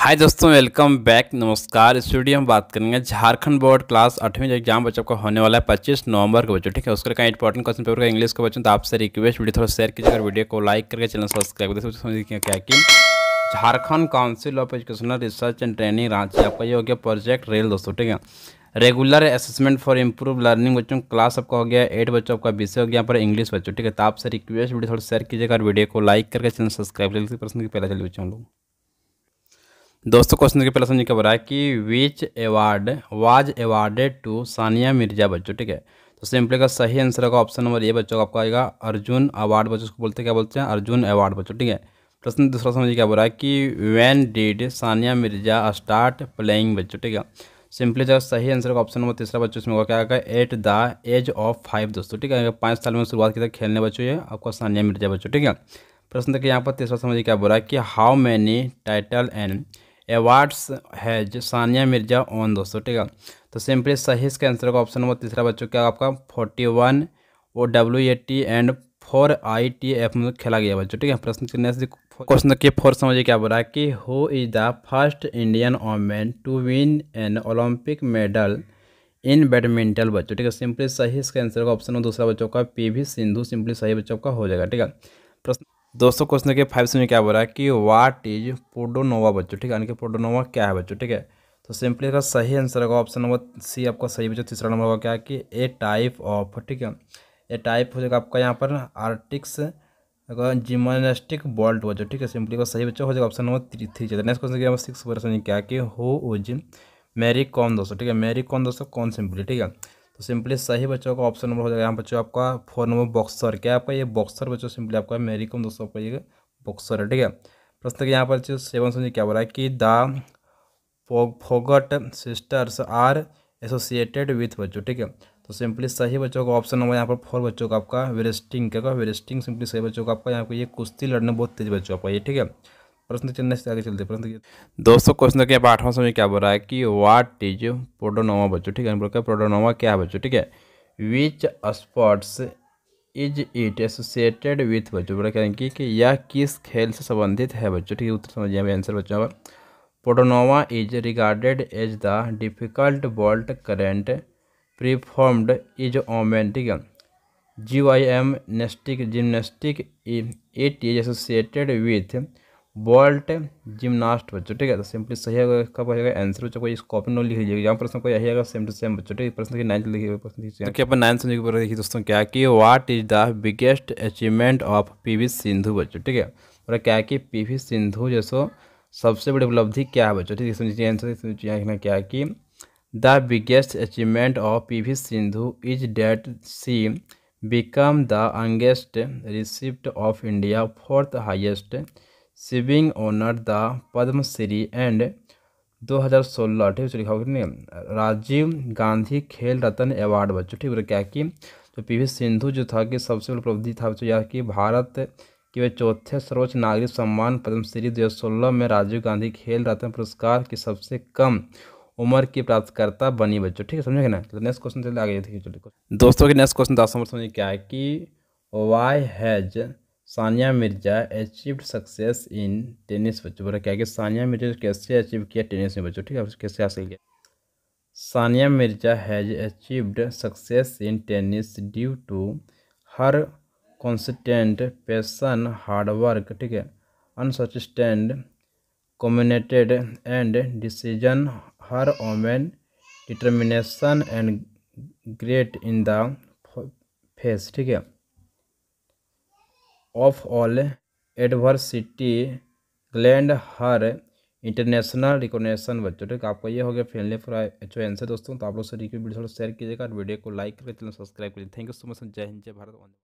हाय दोस्तों welcome back नमस्कार इस वीडियो हम बात करेंगे झारखंड बोर्ड क्लास आठवीं जो एग्जाम बच्चों का होने वाला है पच्चीस नवंबर को बच्चों ठीक है उसका कहीं इंपॉर्टेंट क्वेश्चन पेपर का इंग्लिश का बच्चों तो आपसे रिक्वेस्ट वीडियो थोड़ा शेयर कीजिएगा वीडियो को लाइक करके चैनल सब्सक्राइब कर तो समझिए क्या कि Jharkhand council of educational research and training Ranchi आपका ये हो गया प्रोजेक्ट रेल दोस्तों ठीक है regular assessment for improve learning बच्चों क्लास आपका हो गया एट बच्चों आपका विषय हो गया पर इंग्लिश बच्चों ठीक है तो आपसे रिक्वेस्ट वीडियो थोड़ा शेयर कीजिएगा और वीडियो को लाइक करके चैनल सब्सक्राइब कर तो पहले की पहला चलिए बच्चों लोग दोस्तों क्वेश्चन के पहला समझ के बोला है कि which award was awarded to Sania Mirza बच्चों ठीक है तो सिंपली का सही आंसर होगा ऑप्शन नंबर ए बच्चों का आपका आएगा अर्जुन अवार्ड बच्चों को बोलते क्या बोलते हैं अर्जुन अवार्ड बच्चों ठीक है प्रश्न दूसरा समझिए क्या बोला रहा है कि when did Sania Mirza start playing बच्चों ठीक है सिंपली जगह सही आंसर का ऑप्शन नंबर तीसरा बच्चों इसमें होगा क्या आएगा at the age of five दोस्तों ठीक है पाँच साल में शुरुआत की तक तो खेलने बच्चों ये आपका सानिया मिर्जा बच्चों ठीक है प्रश्न देखिए यहाँ पर तीसरा समझिए क्या बोला कि how many title and awards है जो सानिया मिर्जा ऑन दोस्तों ठीक है तो सिंपली सही इसका आंसर का ऑप्शन नंबर तीसरा बच्चों क्या आपका forty one O W A T and four I T F में खेला गया बच्चों ठीक है प्रश्न करने से क्वेश्चन के फोर समझिए क्या बोला कि who is the first Indian women to win an Olympic medal in badminton बच्चों ठीक है सिंपली सही इसका आंसर का ऑप्शन दूसरा बच्चों का पी सिंधु सिंपली सही बच्चों का हो जाएगा ठीक है दोस्तों क्वेश्चन के फाइव से में क्या बोल रहा है कि वाट इज पोडोनोवा बच्चों ठीक है यानी कि पोडोनोवा क्या है बच्चों ठीक है तो सिंपली इसका सही आंसर होगा ऑप्शन नंबर सी आपका सही बच्चों तीसरा नंबर होगा क्या कि ए टाइप ऑफ ठीक है ए टाइप हो जाएगा आपका यहाँ पर आर्टिक्स जिमनास्टिक बॉल्ट बच्चों ठीक है सिंपली का सही बच्चा हो जाएगा ऑप्शन नंबर थ्री थ्री चलते नेक्स्ट क्वेश्चन सिक्स क्या कि हो ओज मेरी कौन दोस्तों ठीक है मेरी कौन दोस्तों कौन सिंपली ठीक है तो सिंपली सही बच्चों का ऑप्शन नंबर हो जाएगा यहाँ बच्चों आपका फोर नंबर बॉक्सर क्या आपका ये बॉक्सर बच्चों सिंपली आपका मेरी कम दोस्तों आपका ये बॉक्सर है ठीक है प्रश्न यहाँ पर बच्चों सेवन समझिए क्या बोला है कि the Phogat sisters are associated with बच्चों ठीक है तो सिंपली सही बच्चों का ऑप्शन नंबर यहाँ पर फोर बच्चों का आपका वेरेस्टिंग क्या वेरेस्टिंग सिंपली सही बच्चों का आपका यहाँ पर ये कुश्ती लड़ने बहुत तेज बच्चों आपका ये ठीक है प्रश्न चिन्ह से आगे चलते प्रश्न दोस्तों क्वेश्चन देखिए आठवां समय क्या बोल रहा है कि व्हाट इज प्रोडोनोवा बच्चों ठीक है बोला प्रोडोनोवा क्या है बच्चों ठीक है which sports is it associated with बच्चों बोला क्या कि यह किस खेल से संबंधित है बच्चों ठीक है उत्तर समझिए हमें आंसर बच्चों का Produnova is regarded as the difficult vault current performed is women ठीक है G Y M nastic gymnastic it is associated with vault gymnast बच्चों ठीक है तो सिंपली सही है इसका होगा आंसर बच्चों को इस कॉपी नोट लिख लीजिए एग्जाम प्रश्न को यही आएगा सेम टू सेम बच्चों ठीक है प्रश्न की नाइन्थ लिखिए प्रश्न लिखिए तो क्या अपन नाइन्थ समझिए पर देखिए दोस्तों क्या कि what is the biggest achievement of P Sindhu बच्चों ठीक है और क्या कि पी सिंधु जैसो सबसे बड़ी उपलब्धि क्या है बच्चों ठीक है समझिए आंसर समझिए क्या कि the biggest achievement of P Sindhu is that she become the youngest recipient of India fourth highest सिविंग honour the Padma Shri and 2016 ठीक है लिखा होगा राजीव गांधी खेल रत्न अवार्ड बच्चों ठीक है क्या कि जो पी वी सिंधु जो था कि सबसे बड़ी उपलब्धि था बच्चों यह कि भारत के वे चौथे सर्वोच्च नागरिक सम्मान पद्मश्री दो हज़ार सोलह में राजीव गांधी खेल रत्न पुरस्कार की सबसे कम उम्र की प्राप्तकर्ता बनी बच्चों ठीक है समझे ना तो नेक्स्ट क्वेश्चन चलिए आगे दोस्तों के नेक्स्ट क्वेश्चन दस समझिए क्या है कि why has Sania Mirza achieved success in tennis बच्चों बोला क्या कि सानिया मिर्जा कैसे अचीव किया टेनिस में बच्चों ठीक है कैसे हासिल किया Sania Mirza has achieved success in tennis due to her constant passion hard work ठीक है unsustained commitment and decision her women determination and great in the face ठीक है of all adversity gained her international recognition बच्चों ठीक आपका ये हो गया फैमिली पूरा जो आंसर दोस्तों तो आप लोग सभी की वीडियो थोड़ा शेयर कीजिएगा और वीडियो को लाइक करके चैनल सब्सक्राइब कीजिए थैंक यू सो मच जय हिंद जय भारत